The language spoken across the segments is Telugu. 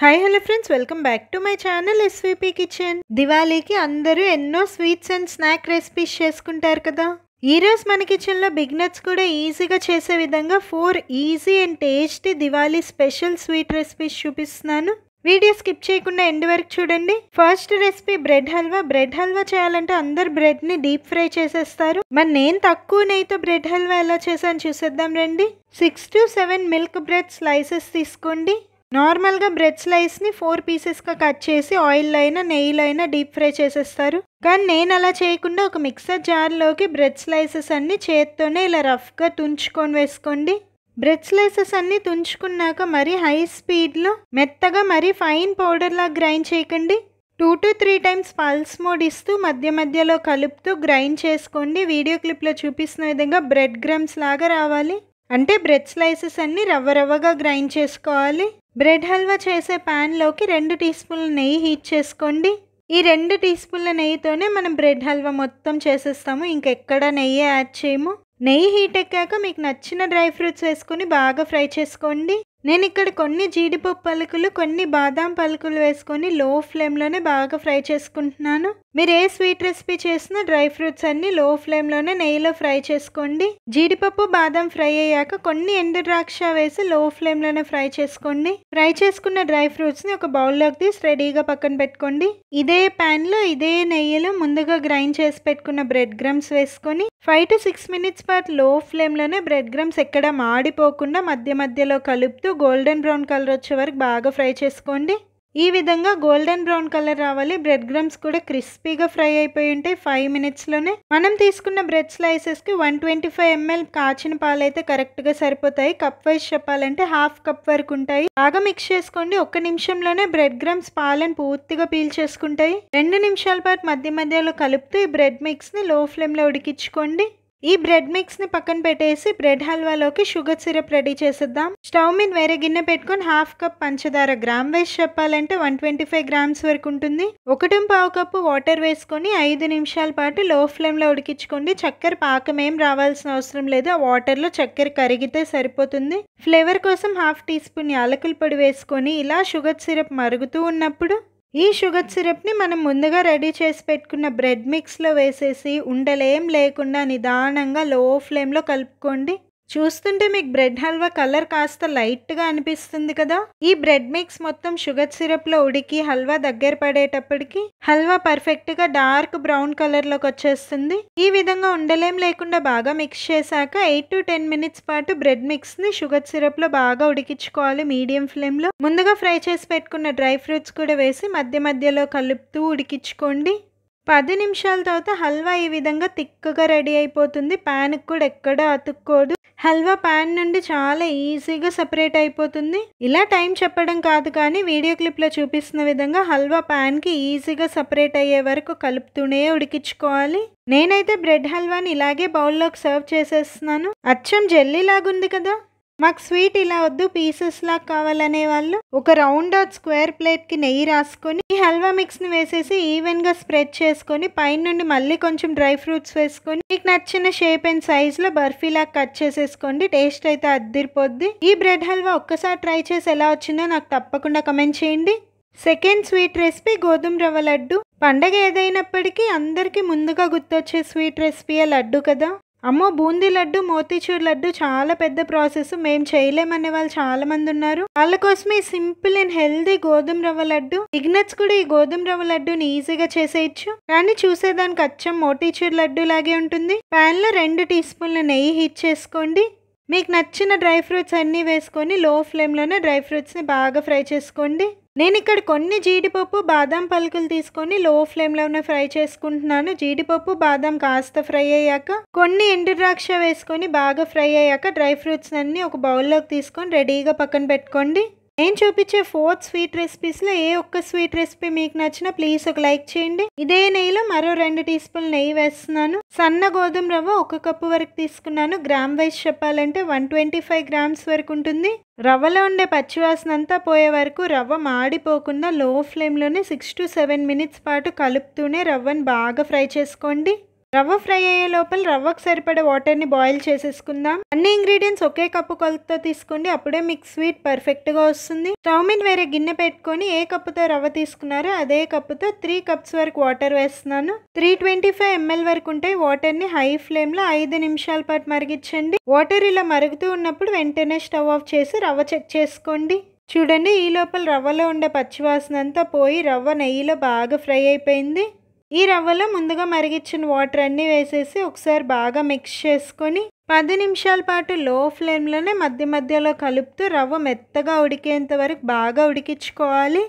hi hello friends welcome back to my channel SVP kitchen దివాళీకి అందరూ ఎన్నో స్వీట్స్ అండ్ స్నాక్ రెసిపీస్ చేసుకుంటారు కదా ఈరోజు మన కిచెన్లో బిగ్నట్స్ కూడా ఈజీగా చేసే విధంగా four easy and tasty Diwali special sweet recipes చూపిస్తున్నాను వీడియో స్కిప్ చేయకుండా ఎండ్ వరకు చూడండి first recipe bread halwa bread halwa చేయాలంటే అందరు బ్రెడ్ ని డీప్ ఫ్రై చేసేస్తారు మరి నేను తక్కువ నెయ్యితో బ్రెడ్ హల్వా ఎలా చేశాను చూసేద్దాం రండి six to seven milk bread slices తీసుకోండి నార్మల్గా బ్రెడ్ స్లైస్ని ఫోర్ పీసెస్గా కట్ చేసి ఆయిల్లో అయినా నెయ్యిలో అయినా డీప్ ఫ్రై చేసేస్తారు కానీ నేను అలా చేయకుండా ఒక మిక్సర్ జార్లోకి బ్రెడ్ స్లైసెస్ అన్నీ చేత్తోనే ఇలా రఫ్గా తుంచుకొని వేసుకోండి బ్రెడ్ స్లైసెస్ అన్నీ తుంచుకున్నాక మరీ హై స్పీడ్లో మెత్తగా మరీ ఫైన్ పౌడర్లా గ్రైండ్ చేయకండి two to three times pulse mode ఇస్తూ మధ్య మధ్యలో కలుపుతూ గ్రైండ్ చేసుకోండి వీడియో క్లిప్లో చూపిస్తున్న విధంగా బ్రెడ్ గ్రమ్స్ లాగా రావాలి అంటే బ్రెడ్ స్లైసెస్ అన్నీ రవ్వ రవ్వగా గ్రైండ్ చేసుకోవాలి బ్రెడ్ హల్వా చేసే ప్యాన్లోకి రెండు టీ స్పూన్ల నెయ్యి హీట్ చేసుకోండి ఈ రెండు టీ స్పూన్ల నెయ్యితోనే మనం బ్రెడ్ హల్వా మొత్తం చేసేస్తాము ఇంకెక్కడ నెయ్యి యాడ్ చేయము నెయ్యి హీట్ ఎక్కాక మీకు నచ్చిన డ్రై ఫ్రూట్స్ వేసుకొని బాగా ఫ్రై చేసుకోండి నేను ఇక్కడ కొన్ని జీడిపప్పు పలుకులు కొన్ని బాదాం పలుకులు వేసుకొని లో ఫ్లేమ్లోనే బాగా ఫ్రై చేసుకుంటున్నాను మీరు ఏ స్వీట్ రెసిపీ చేసినా డ్రై ఫ్రూట్స్ అన్ని లో ఫ్లేమ్లోనే నెయ్యిలో ఫ్రై చేసుకోండి జీడిపప్పు బాదం ఫ్రై అయ్యాక కొన్ని ఎండు ద్రాక్ష వేసి లో ఫ్లేమ్లోనే ఫ్రై చేసుకోండి ఫ్రై చేసుకున్న డ్రై ఫ్రూట్స్ని ఒక బౌల్లోకి తీసి రెడీగా పక్కన పెట్టుకోండి ఇదే లో ఇదే నెయ్యిలో ముందుగా గ్రైండ్ చేసి పెట్టుకున్న బ్రెడ్ గ్రమ్స్ వేసుకొని ఫైవ్ టు సిక్స్ మినిట్స్ పాటు లో ఫ్లేమ్లోనే బ్రెడ్ గ్రమ్స్ ఎక్కడ మాడిపోకుండా మధ్య మధ్యలో కలుపుతూ గోల్డెన్ బ్రౌన్ కలర్ వచ్చే వరకు బాగా ఫ్రై చేసుకోండి ఈ విధంగా గోల్డెన్ బ్రౌన్ కలర్ రావాలి బ్రెడ్ గ్రమ్స్ కూడా క్రిస్పీగా ఫ్రై అయిపోయి ఉంటాయి ఫైవ్ మినిట్స్లోనే మనం తీసుకున్న బ్రెడ్ స్లైసెస్ కి వన్ ట్వంటీ ఫైవ్ ఎంఎల్ కాచిన పాలు అయితే కరెక్ట్గా సరిపోతాయి కప్ వైజ్ చెప్పాలంటే హాఫ్ కప్ వరకు ఉంటాయి బాగా మిక్స్ చేసుకోండి ఒక్క నిమిషంలోనే బ్రెడ్ గ్రమ్స్ పాలను పూర్తిగా పీల్ చేసుకుంటాయి రెండు నిమిషాల పాటు మధ్య మధ్యలో కలుపుతూ ఈ బ్రెడ్ మిక్స్ ని లో ఫ్లేమ్ లో ఉడికించుకోండి ఈ బ్రెడ్ మిక్స్ని పక్కన పెట్టేసి బ్రెడ్ హల్వాలోకి షుగర్ సిరప్ రెడీ చేసేద్దాం స్టవ్ మీద వేరే గిన్నె పెట్టుకొని హాఫ్ కప్ పంచదార గ్రామ్ వేస్ చెప్పాలంటే వన్ ట్వంటీ ఫైవ్ గ్రామ్స్ వరకు ఉంటుంది ఒకటి పావు కప్పు వాటర్ వేసుకొని ఐదు నిమిషాల పాటు లో లో ఉడికించుకోండి చక్కెర పాకం ఏం రావాల్సిన అవసరం లేదు ఆ వాటర్లో చక్కెర కరిగితే సరిపోతుంది ఫ్లేవర్ కోసం హాఫ్ టీ స్పూన్ యాలకుల పొడి వేసుకొని ఇలా షుగర్ సిరప్ మరుగుతూ ఉన్నప్పుడు ఈ షుగర్ సిరప్ని మనం ముందుగా రెడీ చేసి పెట్టుకున్న బ్రెడ్ మిక్స్లో వేసేసి ఉండలేం లేకుండా నిదానంగా లో ఫ్లేమ్లో కలుపుకోండి చూస్తుంటే మీకు బ్రెడ్ హల్వా కలర్ కాస్త లైట్గా అనిపిస్తుంది కదా ఈ బ్రెడ్ మిక్స్ మొత్తం షుగర్ సిరప్లో ఉడికి హల్వా దగ్గర పడేటప్పటికి హల్వా పర్ఫెక్ట్గా డార్క్ బ్రౌన్ కలర్లోకి వచ్చేస్తుంది ఈ విధంగా ఉండలేం లేకుండా బాగా మిక్స్ చేశాక ఎయిట్ టు టెన్ మినిట్స్ పాటు బ్రెడ్ మిక్స్ని షుగర్ సిరప్లో బాగా ఉడికించుకోవాలి మీడియం ఫ్లేమ్లో ముందుగా ఫ్రై చేసి పెట్టుకున్న డ్రై ఫ్రూట్స్ కూడా వేసి మధ్య మధ్యలో కలుపుతూ ఉడికించుకోండి పది నిమిషాల తర్వాత హల్వా ఈ విధంగా తిక్కుగా రెడీ అయిపోతుంది ప్యాన్కి కూడా ఎక్కడో అతుక్కోదు హల్వా ప్యాన్ నుండి చాలా ఈజీగా సపరేట్ అయిపోతుంది ఇలా టైం చెప్పడం కాదు కానీ వీడియో క్లిప్లో చూపిస్తున్న విధంగా హల్వా ప్యాన్కి ఈజీగా సపరేట్ అయ్యే వరకు కలుపుతూనే ఉడికించుకోవాలి నేనైతే బ్రెడ్ హల్వాని ఇలాగే బౌల్లోకి సర్వ్ చేసేస్తున్నాను అచ్చం జెల్లీ లాగుంది కదా మాకు స్వీట్ ఇలా వద్దు పీసెస్ లా కావాలనే వాళ్ళు ఒక రౌండ్ అవుట్ స్క్వేర్ ప్లేట్కి నెయ్యి రాసుకొని ఈ హల్వా మిక్స్ని వేసేసి ఈవెన్గా స్ప్రెడ్ చేసుకొని పైన నుండి మళ్ళీ కొంచెం డ్రై ఫ్రూట్స్ వేసుకొని మీకు నచ్చిన షేప్ అండ్ సైజ్లో బర్ఫీలా కట్ చేసేసుకోండి టేస్ట్ అయితే అద్దిరిపోద్ది ఈ బ్రెడ్ హల్వా ఒక్కసారి ట్రై చేసి ఎలా వచ్చిందో నాకు తప్పకుండా కమెంట్ చేయండి సెకండ్ స్వీట్ రెసిపీ గోధుమ రవ్వ లడ్డు పండగ ఏదైనప్పటికీ అందరికీ ముందుగా గుర్తొచ్చే స్వీట్ రెసిపీయే లడ్డు కదా అమ్మో బూందీ లడ్డు మోతీచూర్ లడ్డు చాలా పెద్ద ప్రాసెస్ మేము చేయలేమనే వాళ్ళు చాలా మంది ఉన్నారు వాళ్ళ కోసం ఈ సింపుల్ అండ్ హెల్దీ గోధుమ రవ్వ లడ్డు ఇగ్నట్స్ కూడా ఈ గోధుమ రవ్వ లడ్డుని ఈజీగా చేసేయచ్చు కానీ చూసేదానికి అచ్చం మోతీచూర్ లడ్డు లాగే ఉంటుంది ప్యాన్ లో రెండు టీ స్పూన్ల నెయ్యి హీట్ చేసుకోండి మీకు నచ్చిన డ్రై ఫ్రూట్స్ అన్నీ వేసుకొని లో ఫ్లేమ్లోనే డ్రై ఫ్రూట్స్ని బాగా ఫ్రై చేసుకోండి నేను ఇక్కడ కొన్ని జీడిపప్పు బాదం పలుకులు తీసుకొని లో ఫ్లేమ్లోనే ఫ్రై చేసుకుంటున్నాను జీడిపప్పు బాదం కాస్త ఫ్రై అయ్యాక కొన్ని ఎండు ద్రాక్ష వేసుకొని బాగా ఫ్రై అయ్యాక డ్రై ఫ్రూట్స్ అన్నీ ఒక బౌల్లోకి తీసుకొని రెడీగా పక్కన పెట్టుకోండి నేను చూపించే ఫోర్త్ స్వీట్ రెసిపీస్లో ఏ ఒక్క స్వీట్ రెసిపీ మీకు నచ్చినా ప్లీజ్ ఒక లైక్ చేయండి ఇదే నెయ్యిలో మరో రెండు టీ స్పూన్ నెయ్యి వేస్తున్నాను సన్న గోధుమ రవ్వ ఒక కప్పు వరకు తీసుకున్నాను గ్రామ్ వైజ్ చెప్పాలంటే వన్ ట్వంటీ ఫైవ్ గ్రామ్స్ వరకు ఉంటుంది రవ్వలో ఉండే పచ్చివాసన అంతా పోయే వరకు రవ్వ మాడిపోకుండా లో ఫ్లేమ్లోనే సిక్స్ టు సెవెన్ మినిట్స్ పాటు కలుపుతూనే రవ్వను బాగా ఫ్రై చేసుకోండి రవ్వ ఫ్రై అయ్యే లోపల రవ్వకు సరిపడే వాటర్ని బాయిల్ చేసేసుకుందాం అన్ని ఇంగ్రీడియంట్స్ ఒకే కప్పు కొలతో తీసుకోండి అప్పుడే మీకు స్వీట్ పర్ఫెక్ట్గా వస్తుంది స్టవ్ మీద వేరే గిన్నె పెట్టుకొని ఏ కప్పుతో రవ్వ తీసుకున్నారో అదే కప్పుతో త్రీ కప్స్ వరకు వాటర్ వేస్తున్నాను త్రీ ట్వంటీ ఫైవ్ ఎంఎల్ వరకు ఉంటాయి వాటర్ని హై ఫ్లేమ్లో ఐదు నిమిషాల పాటు మరిగించండి వాటర్ ఇలా మరుగుతూ ఉన్నప్పుడు వెంటనే స్టవ్ ఆఫ్ చేసి రవ్వ చెక్ చేసుకోండి చూడండి ఈ లోపల రవ్వలో ఉండే పచ్చివాసన అంతా పోయి రవ్వ నెయ్యిలో బాగా ఫ్రై అయిపోయింది ఈ రవ్వలో ముందుగా మరిగిచ్చిన వాటర్ అన్నీ వేసేసి ఒకసారి బాగా మిక్స్ చేసుకొని పది నిమిషాల పాటు లో ఫ్లేమ్లోనే మధ్య మధ్యలో కలుపుతూ రవ్వ మెత్తగా ఉడికేంత వరకు బాగా ఉడికించుకోవాలి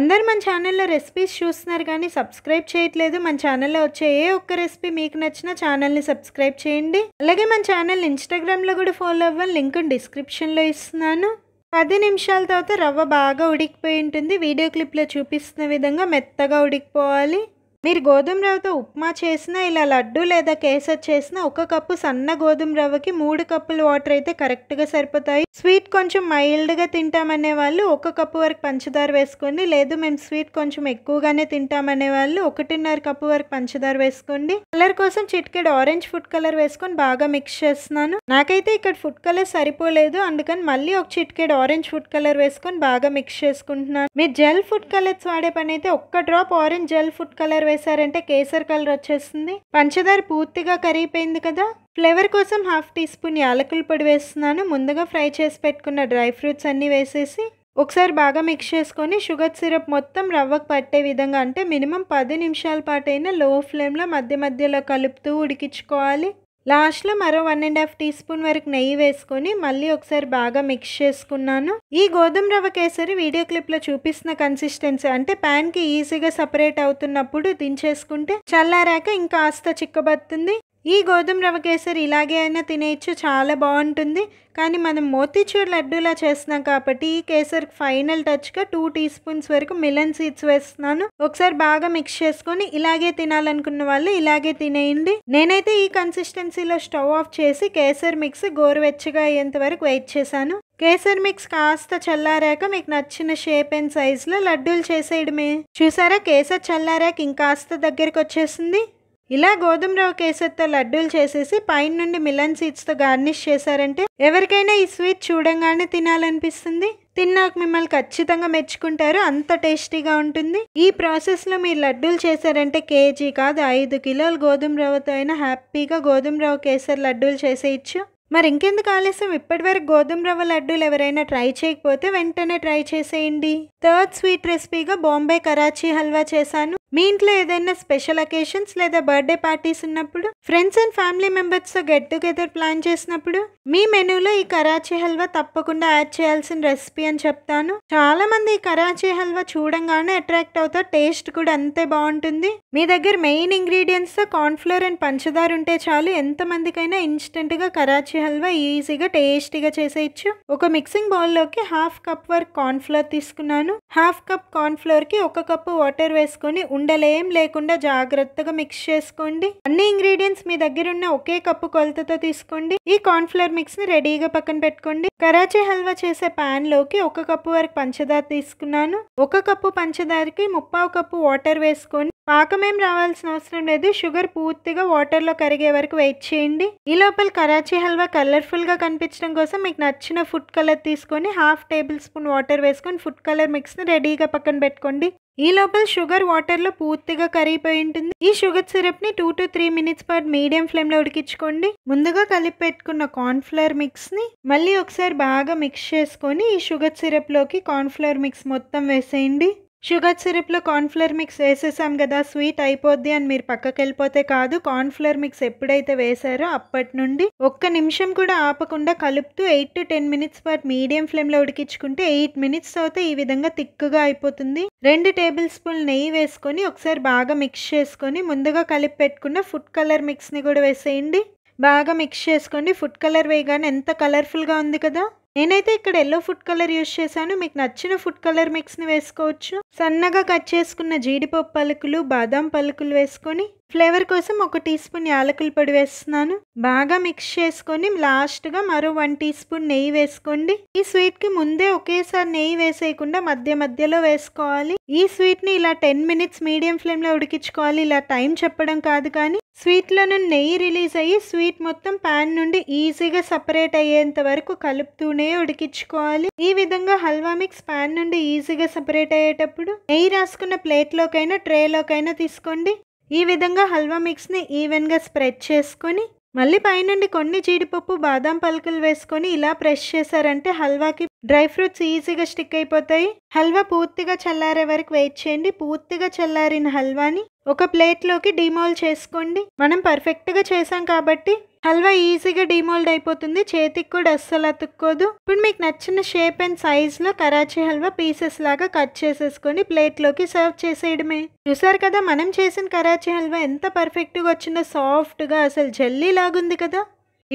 అందరు మన ఛానల్లో రెసిపీస్ చూస్తున్నారు కానీ సబ్స్క్రైబ్ చేయట్లేదు మన ఛానల్లో వచ్చే ఏ ఒక్క రెసిపీ మీకు నచ్చిన ఛానల్ని సబ్స్క్రైబ్ చేయండి అలాగే మన ఛానల్ ఇన్స్టాగ్రామ్లో కూడా ఫాలో అవ్వాలి లింక్ డిస్క్రిప్షన్లో ఇస్తున్నాను పది నిమిషాల తర్వాత రవ్వ బాగా ఉడికిపోయి ఉంటుంది వీడియో క్లిప్లో చూపిస్తున్న విధంగా మెత్తగా ఉడికిపోవాలి మీరు గోధుమ రవ్వతో ఉప్మా చేసినా ఇలా లడ్డు లేదా కేసర్ చేసినా ఒక కప్పు సన్న గోధుమ రవ్వకి మూడు కప్పులు వాటర్ అయితే కరెక్ట్గా సరిపోతాయి స్వీట్ కొంచెం మైల్డ్గా తింటామనే వాళ్ళు ఒక కప్పు వరకు పంచదార వేసుకోండి లేదు మేము స్వీట్ కొంచెం ఎక్కువగానే తింటామనే వాళ్ళు ఒకటిన్నర కప్పు వరకు పంచదార వేసుకోండి కలర్ కోసం చిట్కెడ్ ఆరెంజ్ ఫుడ్ కలర్ వేసుకొని బాగా మిక్స్ చేస్తున్నాను నాకైతే ఇక్కడ ఫుడ్ కలర్ సరిపోలేదు అందుకని మళ్ళీ ఒక చిట్కెడ్ ఆరెంజ్ ఫుడ్ కలర్ వేసుకొని బాగా మిక్స్ చేసుకుంటున్నాను మీరు జెల్ ఫుడ్ కలర్స్ వాడే పని అయితే ఒక్క drop orange gel food colour వేశారంటే కేసర్ కలర్ వచ్చేస్తుంది పంచదార పూర్తిగా కరిగిపోయింది కదా ఫ్లేవర్ కోసం హాఫ్ టీ స్పూన్ యాలకుల పొడి వేస్తున్నాను ముందుగా ఫ్రై చేసి పెట్టుకున్న డ్రై ఫ్రూట్స్ అన్నీ వేసేసి ఒకసారి బాగా మిక్స్ చేసుకొని షుగర్ సిరప్ మొత్తం రవ్వకు పట్టే విధంగా అంటే మినిమం పది నిమిషాల పాటైనా లో ఫ్లేమ్లో మధ్య మధ్యలో కలుపుతూ ఉడికించుకోవాలి లాస్ట్లో మరో one and half teaspoon వరకు నెయ్యి వేసుకొని మళ్ళీ ఒకసారి బాగా మిక్స్ చేసుకున్నాను ఈ గోధుమ రవ్వ కేసరి వీడియో క్లిప్లో చూపిస్తున్న కన్సిస్టెన్సీ అంటే ప్యాన్కి ఈజీగా సపరేట్ అవుతున్నప్పుడు దించేసుకుంటే చల్లారాక ఇంకా కాస్త చిక్కబడుతుంది ఈ గోధుమ రవ కేసరి ఇలాగే అయినా తినేయచ్చు చాలా బాగుంటుంది కానీ మనం మోతీచూర్ లడ్డూలా చేస్తున్నాం కాబట్టి ఈ కేసరికి ఫైనల్ టచ్గా టూ టీ స్పూన్స్ వరకు మిలన్ సీడ్స్ వేస్తున్నాను ఒకసారి బాగా మిక్స్ చేసుకొని ఇలాగే తినాలనుకున్న వాళ్ళు ఇలాగే తినేయండి నేనైతే ఈ కన్సిస్టెన్సీలో స్టవ్ ఆఫ్ చేసి కేసర్ మిక్స్ గోరువెచ్చగా అయ్యేంత వరకు వెయిట్ చేశాను కేసర్ మిక్స్ కాస్త చల్లారాక మీకు నచ్చిన షేప్ అండ్ సైజ్లో లడ్డూలు చేసేయడమే చూసారా కేసర్ చల్లారాక ఇంకాస్త దగ్గరికి వచ్చేసింది ఇలా గోధుమ రవ్వ కేసరితో లడ్డూలు చేసేసి పైన నుండి మిలన్ సీడ్స్తో గార్నిష్ చేశారంటే ఎవరికైనా ఈ స్వీట్ చూడంగానే తినాలనిపిస్తుంది తిన్నాక మిమ్మల్ని ఖచ్చితంగా మెచ్చుకుంటారు అంత టేస్టీగా ఉంటుంది ఈ ప్రాసెస్లో మీరు లడ్డూలు చేశారంటే కేజీ కాదు ఐదు కిలోలు గోధుమ రవ్వతో అయినా హ్యాపీగా గోధుమ రవ్వ కేసరి లడ్డూలు చేసేయచ్చు మరి ఇంకెందుకు ఆలస్యం ఇప్పటివరకు గోధుమ రవ్వ లడ్డూలు ఎవరైనా ట్రై చేయకపోతే వెంటనే ట్రై చేసేయండి థర్డ్ స్వీట్ రెసిపీగా బాంబే కరాచీ హల్వా చేశాను మీ ఇంట్లో ఏదైనా స్పెషల్ అకేషన్స్ లేదా బర్త్డే పార్టీస్ ఉన్నప్పుడు ఫ్రెండ్స్ అండ్ ఫ్యామిలీ మెంబర్స్తో గెట్ టుగెదర్ ప్లాన్ చేసినప్పుడు మీ మెనూలో ఈ కరాచీ హల్వా తప్పకుండా యాడ్ చేయాల్సిన రెసిపీ అని చెప్తాను చాలా మంది ఈ కరాచీ హల్వా చూడంగానే అట్రాక్ట్ అవుతారు టేస్ట్ కూడా అంతే బాగుంటుంది మీ దగ్గర మెయిన్ ఇంగ్రీడియంట్స్ కార్న్ఫ్లోర్ అండ్ పంచదార ఉంటే చాలు ఎంతమందికైనా ఇన్స్టెంట్గా కరాచీ హల్వా ఈజీగా టేస్టీగా చేసేయచ్చు ఒక మిక్సింగ్ బౌల్లోకి హాఫ్ కప్ వరకు కార్న్ఫ్లోర్ తీసుకున్నాను హాఫ్ కప్ కార్న్ఫ్లోర్కి ఒక కప్పు వాటర్ వేసుకొని ఉండలేం లేకుండా జాగ్రత్తగా మిక్స్ చేసుకోండి అన్ని ఇంగ్రీడియంట్స్ మీ దగ్గర ఉన్న ఒకే కప్పు కొలతతో తీసుకోండి ఈ కార్న్ఫ్లవర్ మిక్స్ ని రెడీగా పక్కన పెట్టుకోండి కరాచీ హల్వా చేసే పాన్ లోకి ఒక కప్పు వరకు పంచదార తీసుకున్నాను ఒక కప్పు పంచదారకి ముప్పావు కప్పు వాటర్ వేసుకోండి పాకమేం రావాల్సిన అవసరం లేదు షుగర్ పూర్తిగా వాటర్ లో కరిగే వరకు వెయిట్ చేయండి ఈ లోపల కరాచీ హల్వా కలర్ఫుల్ గా కనిపించడం కోసం మీకు నచ్చిన ఫుడ్ కలర్ తీసుకొని హాఫ్ టేబుల్ స్పూన్ వాటర్ వేసుకొని ఫుడ్ కలర్ మిక్స్ ని రెడీగా పక్కన పెట్టుకోండి ఈ లోపల షుగర్ వాటర్లో పూర్తిగా కరిగిపోయి ఉంటుంది ఈ షుగర్ సిరప్ ని టూ టు త్రీ మినిట్స్ పాటు మీడియం ఫ్లేమ్ లో ఉడికించుకోండి ముందుగా కలిపి పెట్టుకున్న కార్న్ఫ్లవర్ ని మళ్ళీ ఒకసారి బాగా మిక్స్ చేసుకొని ఈ షుగర్ సిరప్ లోకి కార్న్ఫ్లవర్ మిక్స్ మొత్తం వేసేయండి షుగర్ సిరప్లో కార్న్ఫ్లర్ మిక్స్ వేసేసాం కదా స్వీట్ అయిపోద్ది అని మీరు పక్కకి వెళ్ళిపోతే కాదు కార్న్ఫ్లర్ మిక్స్ ఎప్పుడైతే వేసారో అప్పటి నుండి ఒక్క నిమిషం కూడా ఆపకుండా కలుపుతూ ఎయిట్ టు టెన్ మినిట్స్ పాటు మీడియం ఫ్లేమ్లో ఉడికించుకుంటే ఎయిట్ మినిట్స్ అయితే ఈ విధంగా థిక్గా అయిపోతుంది రెండు టేబుల్ స్పూన్ నెయ్యి వేసుకొని ఒకసారి బాగా మిక్స్ చేసుకొని ముందుగా కలిపి పెట్టుకున్న ఫుడ్ కలర్ మిక్స్ని కూడా వేసేయండి బాగా మిక్స్ చేసుకోండి ఫుడ్ కలర్ వేయగానే ఎంత కలర్ఫుల్గా ఉంది కదా నేనైతే ఇక్కడ ఎల్లో ఫుడ్ కలర్ యూస్ చేశాను మీకు నచ్చిన ఫుడ్ కలర్ మిక్స్ని వేసుకోవచ్చు సన్నగా కట్ చేసుకున్న జీడిపప్పు పలుకులు బాదాం పలుకులు వేసుకొని ఫ్లేవర్ కోసం ఒక టీ స్పూన్ యాలకుల పొడి వేస్తున్నాను బాగా మిక్స్ చేసుకొని లాస్ట్గా మరో వన్ టీ స్పూన్ నెయ్యి వేసుకోండి ఈ స్వీట్కి ముందే ఒకేసారి నెయ్యి వేసేయకుండా మధ్య మధ్యలో వేసుకోవాలి ఈ స్వీట్ని ఇలా టెన్ మినిట్స్ మీడియం ఫ్లేమ్లో ఉడికించుకోవాలి ఇలా టైం చెప్పడం కాదు కానీ స్వీట్లో నుండి నెయ్యి రిలీజ్ అయ్యి స్వీట్ మొత్తం ప్యాన్ నుండి ఈజీగా సపరేట్ అయ్యేంత వరకు కలుపుతూనే ఉడికించుకోవాలి ఈ విధంగా హల్వా మిక్స్ ప్యాన్ నుండి ఈజీగా సపరేట్ అయ్యేటప్పుడు ఇప్పుడు నెయ్యి రాసుకున్న ప్లేట్లోకైనా ట్రేలోకైనా తీసుకోండి ఈ విధంగా హల్వా మిక్స్ని ఈవెన్గా స్ప్రెడ్ చేసుకొని మళ్ళీ పైనుండి కొన్ని జీడిపప్పు బాదం పలుకులు వేసుకొని ఇలా ప్రెస్ చేశారంటే హల్వాకి డ్రై ఫ్రూట్స్ ఈజీగా స్టిక్ అయిపోతాయి హల్వా పూర్తిగా చల్లారే వరకు వెయిట్ చేయండి పూర్తిగా చల్లారిన హల్వాని ఒక ప్లేట్లోకి డిమాల్ చేసుకోండి మనం పర్ఫెక్ట్గా చేసాం కాబట్టి హల్వా ఈజీగా డిమోల్డ్ అయిపోతుంది చేతికి కూడా అస్సలు అతుక్కోదు ఇప్పుడు మీకు నచ్చిన షేప్ అండ్ లో కరాచీ హల్వా పీసెస్ లాగా కట్ చేసేసుకొని ప్లేట్లోకి సర్వ్ చేసేయడమే చూసారు కదా మనం చేసిన కరాచీ హల్వా ఎంత పర్ఫెక్ట్గా వచ్చిందో సాఫ్ట్గా అసలు జల్లీ లాగుంది కదా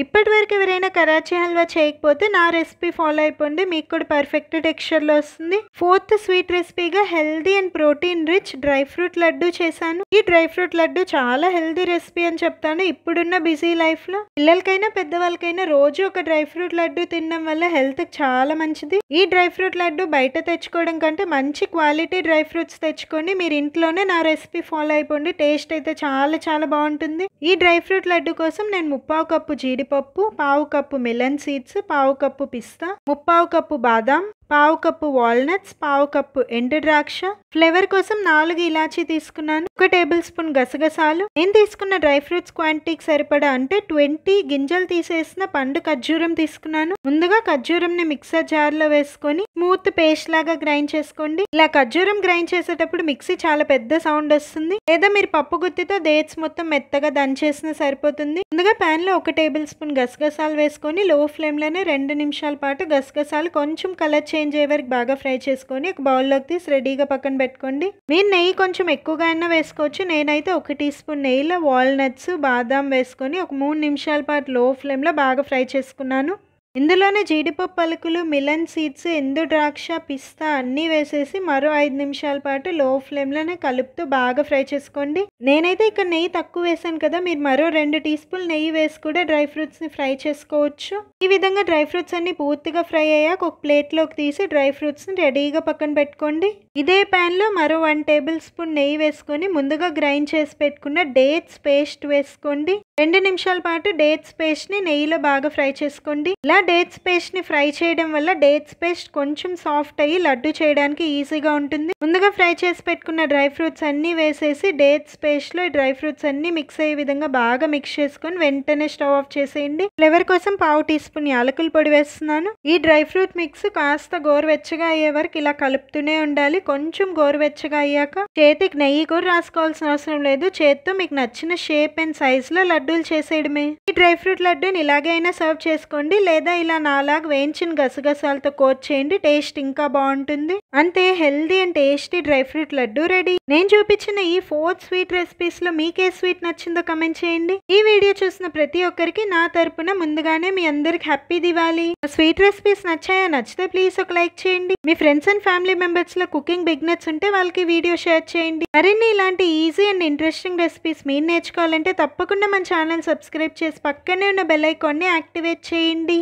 ఇప్పటివరకు ఎవరైనా కరాచీ హల్వా చేయకపోతే నా రెసిపీ ఫాలో అయిపోండి మీకు కూడా పర్ఫెక్ట్ టెక్స్చర్లో వస్తుంది ఫోర్త్ స్వీట్ రెసిపీగా healthy and protein rich dry fruit laddu చేశాను ఈ డ్రై ఫ్రూట్ లడ్డు చాలా హెల్దీ రెసిపీ అని చెప్తాను ఇప్పుడున్న బిజీ లైఫ్లో పిల్లలకైనా పెద్దవాళ్ళకైనా రోజు ఒక డ్రై ఫ్రూట్ లడ్డు తినడం వల్ల హెల్త్ చాలా మంచిది ఈ డ్రై ఫ్రూట్ లడ్డు బయట తెచ్చుకోవడం కంటే మంచి క్వాలిటీ డ్రై ఫ్రూట్స్ తెచ్చుకోండి మీరు ఇంట్లోనే నా రెసిపీ ఫాలో అయిపోండి టేస్ట్ అయితే చాలా చాలా బాగుంటుంది ఈ డ్రై ఫ్రూట్ లడ్డు కోసం నేను ముప్పావు కప్పు జీడి జీడిపప్పు పావు కప్పు మెలన్ సీడ్స్ పావు కప్పు పిస్తా ముప్పావు కప్పు బాదం పావు కప్పు వాల్నట్స్ పావు కప్పు ఎండు ద్రాక్ష ఫ్లేవర్ కోసం నాలుగు ఇలాచీ తీసుకున్నాను ఒక టేబుల్ స్పూన్ గసగసాలు నేను తీసుకున్న డ్రై ఫ్రూట్స్ క్వాంటిటీకి సరిపడా అంటే ట్వంటీ గింజలు తీసేసిన పండు ఖర్జూరం తీసుకున్నాను ముందుగా ఖర్జూరం ని మిక్సర్ జార్ లో వేసుకొని స్మూత్ పేస్ట్ లాగా గ్రైండ్ చేసుకోండి ఇలా ఖర్జూరం గ్రైండ్ చేసేటప్పుడు మిక్సీ చాలా పెద్ద సౌండ్ వస్తుంది లేదా మీరు పప్పు గుత్తితో డేట్స్ మొత్తం మెత్తగా దంచేసినా సరిపోతుంది ముందుగా ప్యాన్ లో ఒక టేబుల్ స్పూన్ గసగసాలు వేసుకొని లో ఫ్లేమ్ లోనే రెండు నిమిషాల పాటు గసగసాలు కొంచెం కలర్ చేంజ్ చేంజ్ అయ్యే వరకు బాగా ఫ్రై చేసుకొని ఒక బౌల్లోకి తీసి రెడీగా పక్కన పెట్టుకోండి మీరు నెయ్యి కొంచెం ఎక్కువగా అయినా వేసుకోవచ్చు నేనైతే ఒక టీ స్పూన్ నెయ్యిలో వాల్నట్స్ బాదాం వేసుకొని ఒక మూడు నిమిషాల పాటు లో ఫ్లేమ్లో బాగా ఫ్రై చేసుకున్నాను ఇందులోనే జీడిపప్పు పలుకులు మిలన్ సీడ్స్ ఎందు ద్రాక్ష పిస్తా అన్నీ వేసేసి మరో ఐదు నిమిషాల పాటు లో ఫ్లేమ్లోనే కలుపుతూ బాగా ఫ్రై చేసుకోండి నేనైతే ఇక్కడ నెయ్యి తక్కువ వేసాను కదా మీరు మరో రెండు టీ స్పూన్ నెయ్యి వేసి కూడా డ్రై ఫ్రూట్స్ని ఫ్రై చేసుకోవచ్చు ఈ విధంగా డ్రై ఫ్రూట్స్ అన్ని పూర్తిగా ఫ్రై అయ్యాక ఒక ప్లేట్లోకి తీసి డ్రై ఫ్రూట్స్ని రెడీగా పక్కన పెట్టుకోండి ఇదే ప్యాన్లో మరో వన్ టేబుల్ స్పూన్ నెయ్యి వేసుకొని ముందుగా గ్రైండ్ చేసి పెట్టుకున్న డేట్స్ పేస్ట్ వేసుకోండి రెండు నిమిషాల పాటు డేట్స్ ని నెయ్యిలో బాగా ఫ్రై చేసుకోండి ఇలా డేట్స్ ని ఫ్రై చేయడం వల్ల డేట్స్ పేస్ట్ కొంచెం సాఫ్ట్ అయ్యి లడ్డు చేయడానికి ఈజీగా ఉంటుంది ముందుగా ఫ్రై చేసి పెట్టుకున్న డ్రై ఫ్రూట్స్ అన్ని వేసేసి డేట్స్ లో డ్రై ఫ్రూట్స్ అన్ని మిక్స్ అయ్యే విధంగా బాగా మిక్స్ చేసుకొని వెంటనే స్టవ్ ఆఫ్ చేసేయండి ఫ్లేవర్ కోసం పావు టీ స్పూన్ యాలకుల పొడి వేస్తున్నాను ఈ డ్రై ఫ్రూట్ మిక్స్ కాస్త గోరువెచ్చగా అయ్యే వరకు ఇలా కలుపుతూనే ఉండాలి కొంచెం గోరువెచ్చగా అయ్యాక చేతికి నెయ్యి కూడా రాసుకోవాల్సిన అవసరం లేదు చేత్తో మీకు నచ్చిన షేప్ అండ్ సైజ్ లో లడ్డు లడ్డూలు చేసేయడమే ఈ డ్రై ఫ్రూట్ లడ్డూని ఇలాగే అయినా సర్వ్ చేసుకోండి లేదా ఇలా నాలాగ వేయించిన గసగసాలతో కోట్ చేయండి టేస్ట్ ఇంకా బాగుంటుంది అంతే healthy and tasty dry fruit laddoo ready నేను చూపించిన ఈ ఫోర్త్ స్వీట్ రెసిపీస్ లో మీకే స్వీట్ నచ్చిందో కమెంట్ చేయండి ఈ వీడియో చూసిన ప్రతి ఒక్కరికి నా తరపున ముందుగానే మీ అందరికి హ్యాపీ దివాలి స్వీట్ రెసిపీస్ నచ్చాయా నచ్చితే ప్లీజ్ ఒక లైక్ చేయండి మీ ఫ్రెండ్స్ అండ్ ఫ్యామిలీ మెంబర్స్ లో కుకింగ్ బిగ్నెస్ ఉంటే వాళ్ళకి వీడియో షేర్ చేయండి మరిన్ని ఇలాంటి ఈజీ అండ్ ఇంట్రెస్టింగ్ రెసిపీస్ మీరు నేర్చుకోవాలంటే తప్పకుండా మన ఛానల్ సబ్స్క్రైబ్ చేసి పక్కనే ఉన్న బెల్ ఐకాన్ని యాక్టివేట్ చేయండి